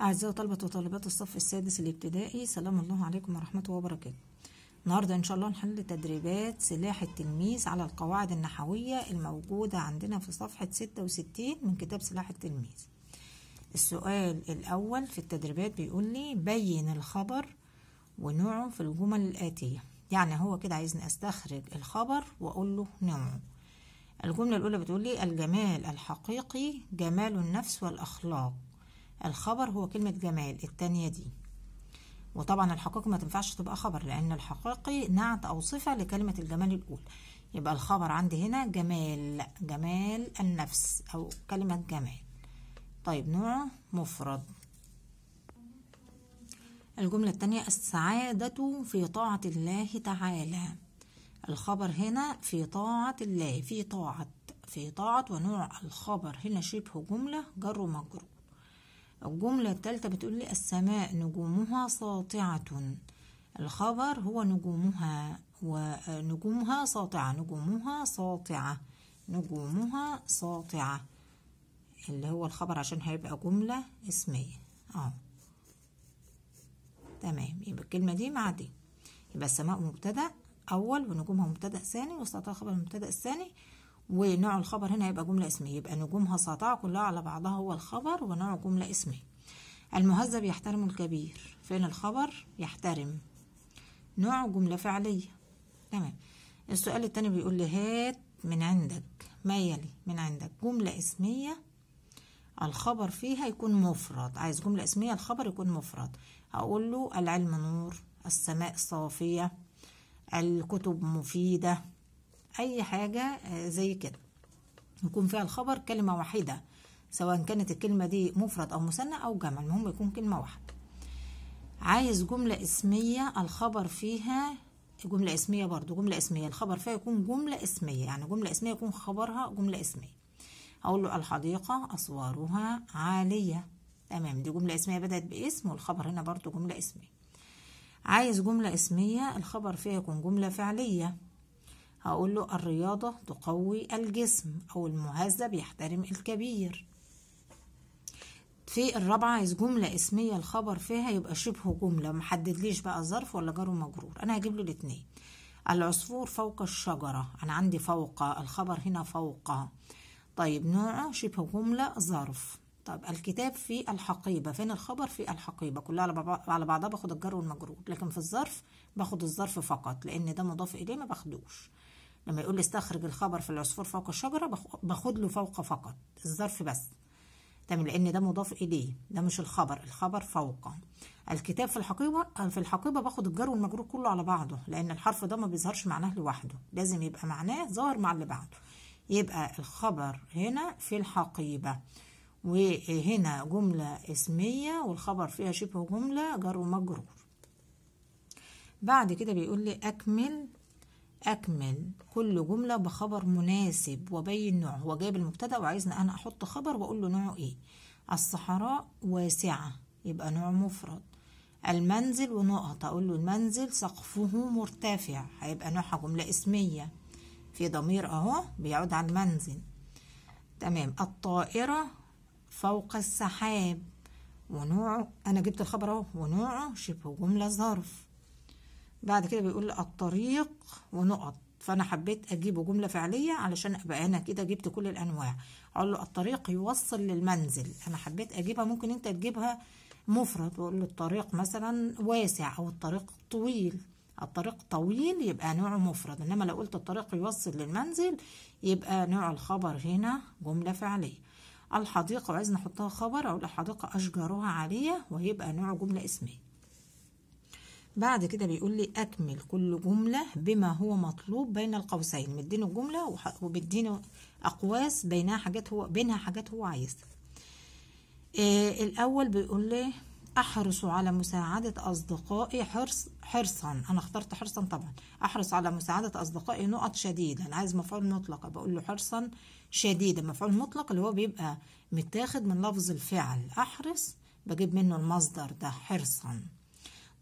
أعزائي طلبة وطالبات الصف السادس الابتدائي سلام الله عليكم ورحمة وبركاته النهاردة إن شاء الله نحل تدريبات سلاح التلميذ على القواعد النحوية الموجودة عندنا في صفحة ستة وستين من كتاب سلاح التلميذ السؤال الأول في التدريبات بيقول لي بين الخبر ونوعه في الجمل الآتية يعني هو كده عايزني أستخرج الخبر وأقول له نوعه الجملة الأولى بتقول لي الجمال الحقيقي جمال النفس والأخلاق الخبر هو كلمة جمال التانية دي وطبعا الحقيقي ما تنفعش تبقى خبر لأن الحقيقي نعت أو صفة لكلمة الجمال الأولى يبقى الخبر عندي هنا جمال جمال النفس أو كلمة جمال طيب نوع مفرد الجملة التانية السعادة في طاعة الله تعالى الخبر هنا في طاعة الله في طاعة في طاعة ونوع الخبر هنا شبه جملة جر ومجرور الجملة الثالثة بتقول لي السماء نجومها ساطعة الخبر هو نجومها ونجومها ساطعة نجومها ساطعة نجومها ساطعة اللي هو الخبر عشان هيبقى جملة اسمية اه تمام يبقى الكلمة دي مع دي يبقى السماء مبتدأ أول ونجومها مبتدأ ثاني وساطعة خبر مبتدأ الثاني ونوع الخبر هنا هيبقى جملة اسمية يبقى نجومها ساطعة كلها على بعضها هو الخبر ونوع جملة اسمية المهذب يحترم الكبير فين الخبر يحترم نوع جملة فعلية تمام السؤال التاني بيقول لي هات من عندك ما يلي من عندك جملة اسمية الخبر فيها يكون مفرد عايز جملة اسمية الخبر يكون مفرد هقول له العلم نور السماء صافية الكتب مفيدة أي حاجة آه، زي كده يكون فيها الخبر كلمة واحدة سواء كانت الكلمة دي مفرد أو مثنى أو جمع المهم يكون كلمة واحدة عايز جملة اسمية الخبر فيها جملة اسمية برضو جملة اسمية الخبر فيها يكون جملة اسمية يعني جملة اسمية يكون خبرها جملة اسمية أقول له الحديقة أسوارها عالية تمام دي جملة اسمية بدأت باسم والخبر هنا برضو جملة اسمية عايز جملة اسمية الخبر فيها يكون جملة فعلية هقول له الرياضة تقوي الجسم أو المهذب يحترم الكبير في الرابعة عايز جملة اسمية الخبر فيها يبقى شبه جملة ليش بقى ظرف ولا جار ومجرور أنا هجيب له الاتنين العصفور فوق الشجرة أنا عندي فوق الخبر هنا فوق طيب نوعه شبه جملة ظرف طب الكتاب في الحقيبة فين الخبر في الحقيبة كلها على بعضها باخد الجر والمجرور لكن في الظرف باخد الظرف فقط لأن ده مضاف إليه ما باخدوش لما يقول لي استخرج الخبر في العصفور فوق الشجرة باخد له فوق فقط الظرف بس تمام لأن ده مضاف إليه ده مش الخبر الخبر فوق الكتاب في الحقيبة في الحقيبة باخد الجر والمجرور كله على بعضه لأن الحرف ده ما بيظهرش معناه لوحده لازم يبقى معناه ظاهر مع اللي بعده يبقى الخبر هنا في الحقيبة وهنا جملة اسمية والخبر فيها شبه جملة جر ومجرور بعد كده بيقول لي أكمل أكمل كل جملة بخبر مناسب وبين نوعه هو جايب المبتدأ وعايزني أنا أحط خبر وأقول له نوعه إيه الصحراء واسعة يبقى نوع مفرد المنزل ونقط أقول له المنزل سقفه مرتفع هيبقى نوعها جملة اسمية في ضمير أهو بيعود على المنزل تمام الطائرة فوق السحاب ونوعه أنا جبت الخبر أهو ونوعه شبه جملة ظرف بعد كده بيقول الطريق ونقط فانا حبيت اجيبه جمله فعليه علشان ابقى انا كده جبت كل الانواع اقول له الطريق يوصل للمنزل انا حبيت اجيبها ممكن انت تجيبها مفرد واقول له الطريق مثلا واسع او الطريق طويل الطريق طويل يبقى نوعه مفرد انما لو قلت الطريق يوصل للمنزل يبقى نوع الخبر هنا جمله فعليه الحديقه وعايز نحطها خبر اقول الحديقه اشجارها عاليه ويبقى نوع جمله اسميه بعد كده بيقول لي اكمل كل جمله بما هو مطلوب بين القوسين مديني الجمله وبيديني اقواس بينها حاجات هو بينها حاجات هو عايزها آه الاول بيقول لي احرص على مساعده اصدقائي حرص حرصا انا اخترت حرصا طبعا احرص على مساعده اصدقائي نقط شديده انا عايز مفعول مطلق بقول له حرصا شديدا مفعول مطلق اللي هو بيبقى متاخد من لفظ الفعل احرص بجيب منه المصدر ده حرصا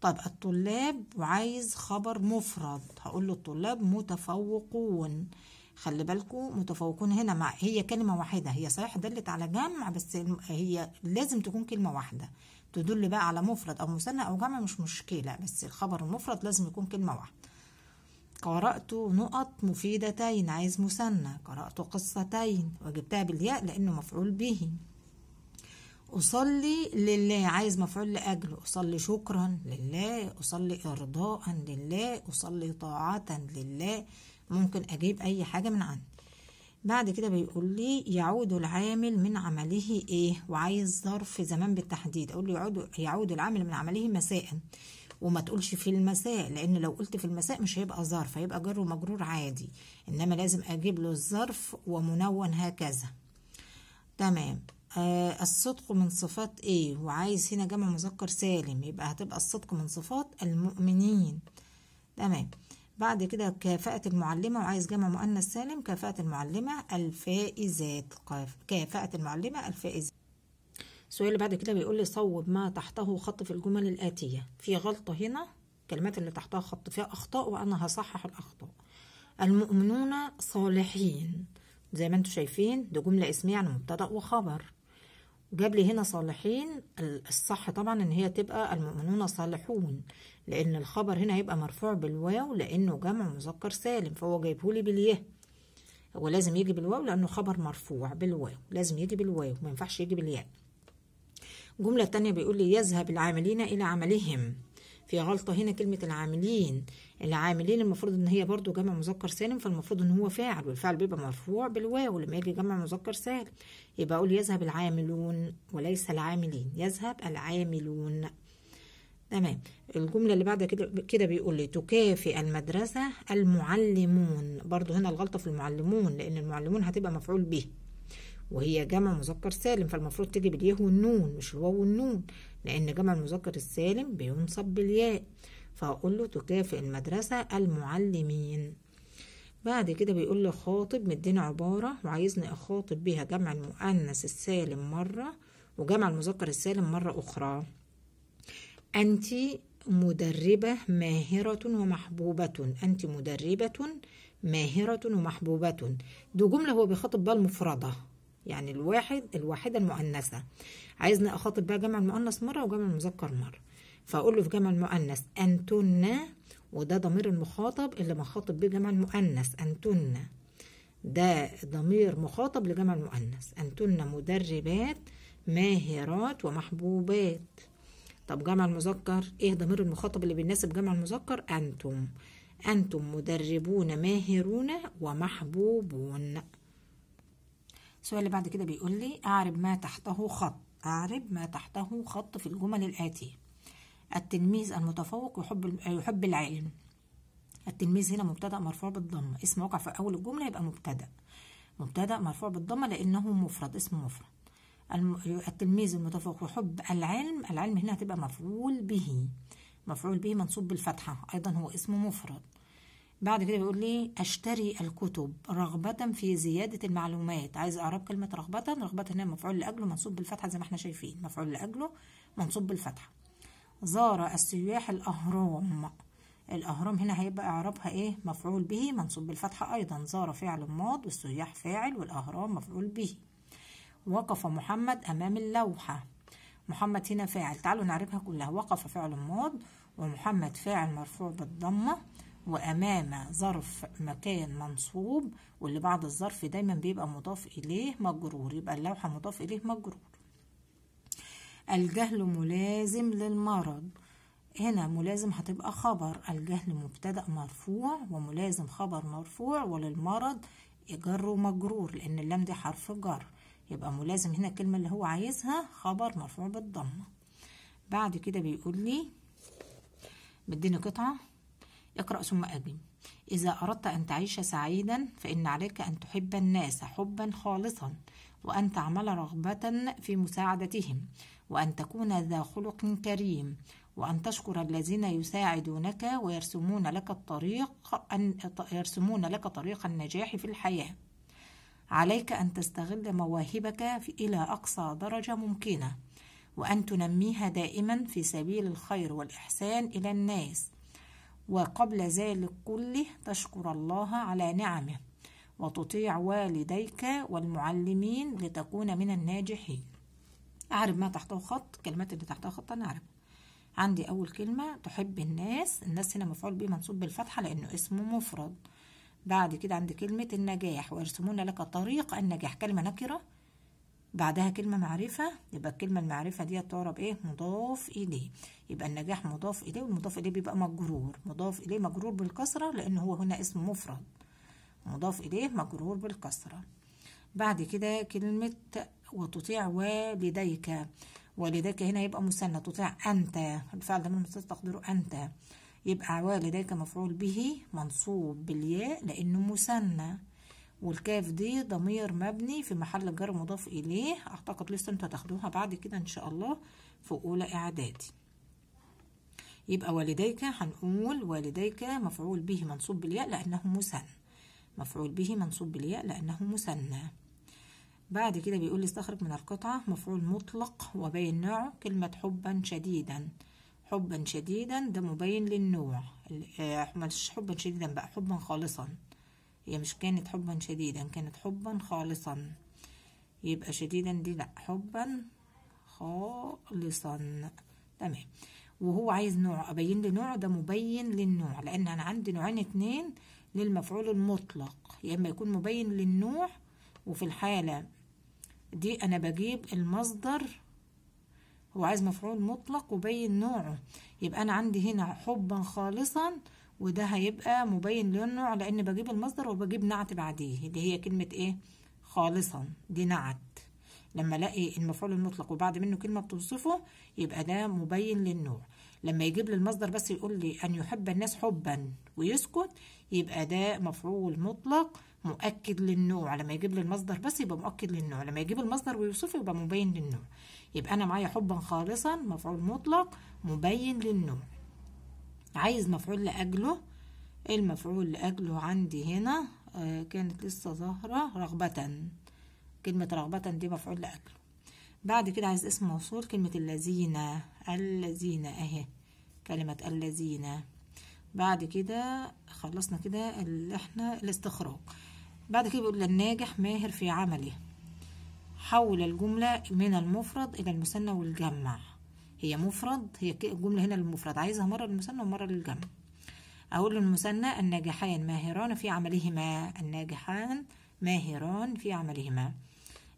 طب الطلاب وعايز خبر مفرد هقول له الطلاب متفوقون خلي بالكم متفوقون هنا مع هي كلمة واحدة هي صحيح دلت على جمع بس هي لازم تكون كلمة واحدة تدل بقى على مفرد أو مثنى أو جمع مش مشكلة بس الخبر المفرد لازم يكون كلمة واحدة قرأت نقط مفيدتين عايز مثنى قرأت قصتين وجبتها بالياء لأنه مفعول به أصلي لله عايز مفعول لأجله أصلي شكرا لله أصلي إرضاء لله أصلي طاعة لله ممكن أجيب أي حاجة من عنده بعد كده بيقول لي يعود العامل من عمله إيه وعايز ظرف زمان بالتحديد أقول له يعود, يعود العامل من عمله مساء وما تقولش في المساء لان لو قلت في المساء مش هيبقى ظرف هيبقى جر ومجرور عادي انما لازم اجيب له الظرف ومنون هكذا تمام آه الصدق من صفات ايه وعايز هنا جمع مذكر سالم يبقى هتبقى الصدق من صفات المؤمنين تمام بعد كده كفاءة المعلمة وعايز جمع مؤنث سالم كفاءة المعلمة الفائزات كفاءة المعلمة الفائزات السؤال اللي بعد كده بيقول لي صوب ما تحته خط في الجمل الآتية في غلطة هنا الكلمات اللي تحتها خط فيها أخطاء وأنا هصحح الأخطاء المؤمنون صالحين زي ما انتم شايفين دي جملة اسمية عن مبتدأ وخبر جاب لي هنا صالحين الصح طبعا ان هي تبقى المؤمنون صالحون لان الخبر هنا هيبقى مرفوع بالواو لانه جمع مذكر سالم فهو جايبه لي بالياء هو لازم يجي بالواو لانه خبر مرفوع بالواو لازم يجي بالواو ما ينفعش يجي بالياء الجمله الثانيه بيقول لي يذهب العاملين الى عملهم في غلطة هنا كلمة العاملين العاملين المفروض ان هي برضو جمع مذكر سالم فالمفروض ان هو فاعل والفعل بيبقى مرفوع بالواو لما يجي جمع مذكر سالم يبقى اقول يذهب العاملون وليس العاملين يذهب العاملون تمام الجملة اللي بعد كده كده بيقول لي تكافئ المدرسة المعلمون برضو هنا الغلطة في المعلمون لأن المعلمون هتبقى مفعول به وهي جمع مذكر سالم فالمفروض تيجي بالياء والنون مش الواو والنون لأن جمع المذكر السالم بينصب بالياء فهقول له تكافئ المدرسة المعلمين بعد كده بيقول لي خاطب مديني عبارة وعايزني أخاطب بيها جمع المؤنث السالم مرة وجمع المذكر السالم مرة أخرى أنت مدربة ماهرة ومحبوبة أنت مدربة ماهرة ومحبوبة دي جملة هو بيخاطب بها المفردة يعني الواحد الواحدة المؤنثة عايزني أخاطب بقى جمع المؤنث مرة وجمع المذكر مرة فأقول له في جمع المؤنث أنتن وده ضمير المخاطب اللي بخاطب بيه جمع المؤنث أنتن ده ضمير مخاطب لجمع المؤنث أنتن مدربات ماهرات ومحبوبات طب جمع المذكر ايه ضمير المخاطب اللي بيناسب جمع المذكر انتم انتم مدربون ماهرون ومحبوبون السؤال اللي بعد كده بيقول لي أعرب ما تحته خط أعرب ما تحته خط في الجمل الآتية التلميذ المتفوق يحب يحب العلم التلميذ هنا مبتدأ مرفوع بالضمة اسم وقع في أول الجملة يبقى مبتدأ مبتدأ مرفوع بالضمة لأنه مفرد اسم مفرد التلميذ المتفوق يحب العلم العلم هنا هتبقى مفعول به مفعول به منصوب بالفتحة أيضا هو اسم مفرد بعد كده بيقول لي اشتري الكتب رغبة في زيادة المعلومات عايز اعرب كلمة رغبة رغبة هنا مفعول لاجله منصوب بالفتحة زي ما احنا شايفين مفعول لاجله منصوب بالفتحة زار السياح الاهرام الاهرام هنا هيبقى اعرابها ايه مفعول به منصوب بالفتحة ايضا زار فعل ماض والسياح فاعل والاهرام مفعول به وقف محمد امام اللوحة محمد هنا فاعل تعالوا نعرفها كلها وقف فعل ماض ومحمد فاعل مرفوع بالضمة وأمام ظرف مكان منصوب واللي بعد الظرف دايما بيبقى مضاف إليه مجرور يبقى اللوحة مضاف إليه مجرور الجهل ملازم للمرض هنا ملازم هتبقى خبر الجهل مبتدأ مرفوع وملازم خبر مرفوع وللمرض جر ومجرور لأن اللام دي حرف جر يبقى ملازم هنا الكلمة اللي هو عايزها خبر مرفوع بالضمة بعد كده بيقول لي مديني قطعة اقرأ ثم أجم إذا أردت أن تعيش سعيدا فإن عليك أن تحب الناس حبا خالصا وأن تعمل رغبة في مساعدتهم وأن تكون ذا خلق كريم وأن تشكر الذين يساعدونك ويرسمون لك الطريق أن يرسمون لك طريق النجاح في الحياة عليك أن تستغل مواهبك إلى أقصى درجة ممكنة وأن تنميها دائما في سبيل الخير والإحسان إلى الناس وقبل ذلك كله تشكر الله على نعمه وتطيع والديك والمعلمين لتكون من الناجحين أعرف ما تحته خط الكلمات اللي تحتها خط أنا أعرف عندي أول كلمة تحب الناس الناس هنا مفعول به منصوب بالفتحة لأنه اسمه مفرد بعد كده عندي كلمة النجاح ويرسمون لك طريق النجاح كلمة نكرة بعدها كلمة معرفة يبقى الكلمة المعرفة دي تعرب ايه مضاف اليه يبقى النجاح مضاف اليه والمضاف اليه بيبقى مجرور مضاف اليه مجرور بالكسرة لان هو هنا اسم مفرد مضاف اليه مجرور بالكسرة بعد كده كلمة وتطيع والديك والديك هنا يبقى مثنى تطيع انت الفعل ده من تقديره انت يبقى والديك مفعول به منصوب بالياء لانه مثنى والكاف دي ضمير مبني في محل جر مضاف اليه اعتقد لسه انتوا هتاخدوها بعد كده ان شاء الله في اولى اعدادي يبقى والديك هنقول والديك مفعول به منصوب بالياء لانه مثنى مفعول به منصوب بالياء لانه مثنى بعد كده بيقول لي استخرج من القطعه مفعول مطلق وبين نوعه كلمه حبا شديدا حبا شديدا ده مبين للنوع آه، مش حبا شديدا بقى حبا خالصا هي مش كانت حبا شديدا كانت حبا خالصا يبقى شديدا دي لا حبا خالصا تمام وهو عايز نوع ابين له نوع ده مبين للنوع لان انا عندي نوعين اتنين للمفعول المطلق يا اما يكون مبين للنوع وفي الحاله دي انا بجيب المصدر هو عايز مفعول مطلق وبين نوعه يبقى انا عندي هنا حبا خالصا وده هيبقى مبين لونه لان بجيب المصدر وبجيب نعت بعديه اللي هي كلمه ايه خالصا دي نعت لما الاقي المفعول المطلق وبعد منه كلمه بتوصفه يبقى ده مبين للنوع لما يجيب لي المصدر بس يقول لي ان يحب الناس حبا ويسكت يبقى ده مفعول مطلق مؤكد للنوع لما يجيب لي المصدر بس يبقى مؤكد للنوع لما يجيب المصدر ويوصفه يبقى مبين للنوع يبقى انا معايا حبا خالصا مفعول مطلق مبين للنوع عايز مفعول لأجله إيه المفعول لأجله عندي هنا آه، كانت لسه ظاهرة رغبة كلمة رغبة دي مفعول لأجله بعد كده عايز اسم موصول كلمة الذين الذين اهي كلمة الذين بعد كده خلصنا كده اللي احنا الاستخراج بعد كده بيقول للناجح ماهر في عمله حول الجملة من المفرد إلى المثنى والجمع هي مفرد هي الجملة هنا للمفرد عايزها مرة للمثنى ومرة للجمع أقول للمثنى الناجحان ماهران في عملهما الناجحان ماهران في عملهما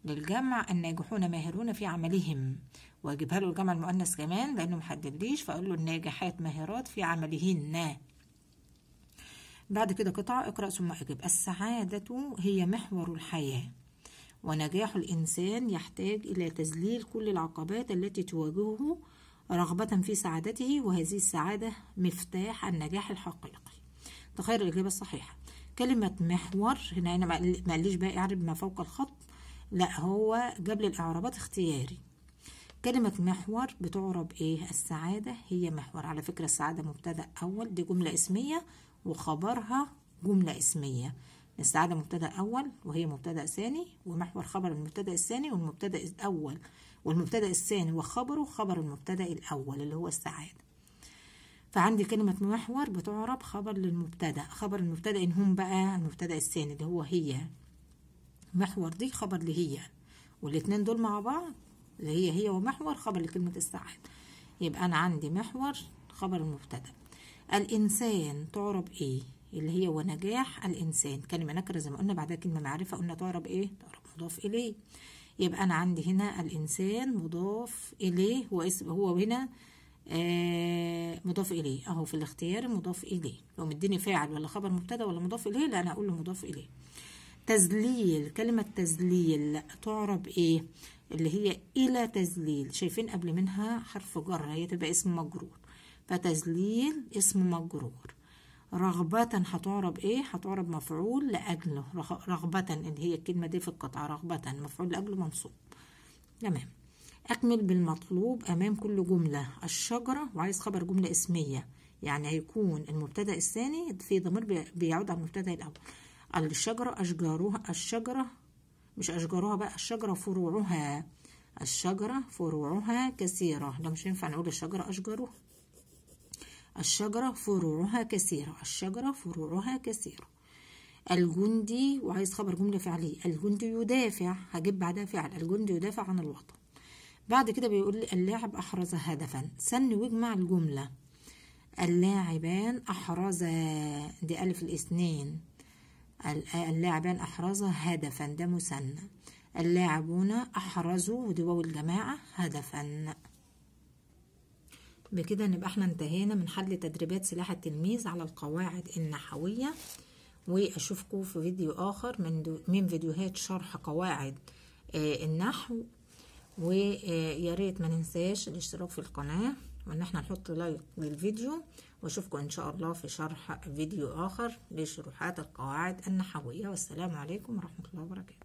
للجمع الناجحون ماهرون في عملهم واجيبها له الجمع المؤنث كمان لأنه محددليش فأقول له الناجحات ماهرات في عملهن بعد كده قطعة اقرأ ثم أجب السعادة هي محور الحياة ونجاح الإنسان يحتاج إلى تذليل كل العقبات التي تواجهه رغبة في سعادته وهذه السعادة مفتاح النجاح الحقيقي تخير الإجابة الصحيحة كلمة محور هنا أنا ما قاليش بقى اعرب ما فوق الخط لا هو جاب لي الإعرابات اختياري كلمة محور بتعرب إيه السعادة هي محور على فكرة السعادة مبتدأ أول دي جملة اسمية وخبرها جملة اسمية السعادة مبتدأ أول وهي مبتدأ ثاني ومحور خبر المبتدأ الثاني والمبتدأ الأول والمبتدأ الثاني وخبره خبر المبتدأ الأول اللي هو السعادة فعندي كلمة محور بتعرب خبر للمبتدأ خبر المبتدأ إن هم بقى المبتدأ الثاني اللي هو هي محور دي خبر هي والاتنين دول مع بعض اللي هي هي ومحور خبر لكلمة السعادة يبقى أنا عندي محور خبر المبتدأ الإنسان تعرب إيه اللي هي ونجاح الإنسان كلمة نكرة زي ما قلنا بعدها كلمة معرفة قلنا تعرب إيه تعرب مضاف إليه يبقى أنا عندي هنا الإنسان مضاف إليه واسم هو هنا آه مضاف إليه أهو في الاختيار مضاف إليه لو مديني فاعل ولا خبر مبتدأ ولا مضاف إليه لا أنا أقول له مضاف إليه تذليل كلمة تذليل تعرب إيه اللي هي إلى تذليل شايفين قبل منها حرف جر هي تبقى اسم مجرور فتذليل اسم مجرور رغبة هتعرب ايه هتعرب مفعول لأجله رغبة اللي هي الكلمة دي في القطعة رغبة مفعول لأجله منصوب تمام أكمل بالمطلوب أمام كل جملة الشجرة وعايز خبر جملة اسمية يعني هيكون المبتدأ الثاني في ضمير بيعود على المبتدأ الأول الشجرة أشجارها الشجرة مش أشجارها بقى الشجرة فروعها الشجرة فروعها كثيرة ده مش ينفع نقول الشجرة أشجارها الشجرة فروعها كثيرة الشجرة فروعها كثيرة الجندي وعايز خبر جملة فعلية الجندي يدافع هجيب بعدها فعل الجندي يدافع عن الوطن بعد كده بيقول لي اللاعب أحرز هدفا سن واجمع الجملة اللاعبان أحرزا دي ألف الاثنين اللاعبان أحرزا هدفا ده مثنى اللاعبون أحرزوا ودي واو الجماعة هدفا بكده نبقى احنا انتهينا من حل تدريبات سلاح التلميذ على القواعد النحوية واشوفكم في فيديو اخر من, من فيديوهات شرح قواعد آه، النحو وياريت آه، ريت ما ننساش الاشتراك في القناة وان احنا نحط لايك للفيديو واشوفكم ان شاء الله في شرح فيديو اخر لشروحات القواعد النحوية والسلام عليكم ورحمة الله وبركاته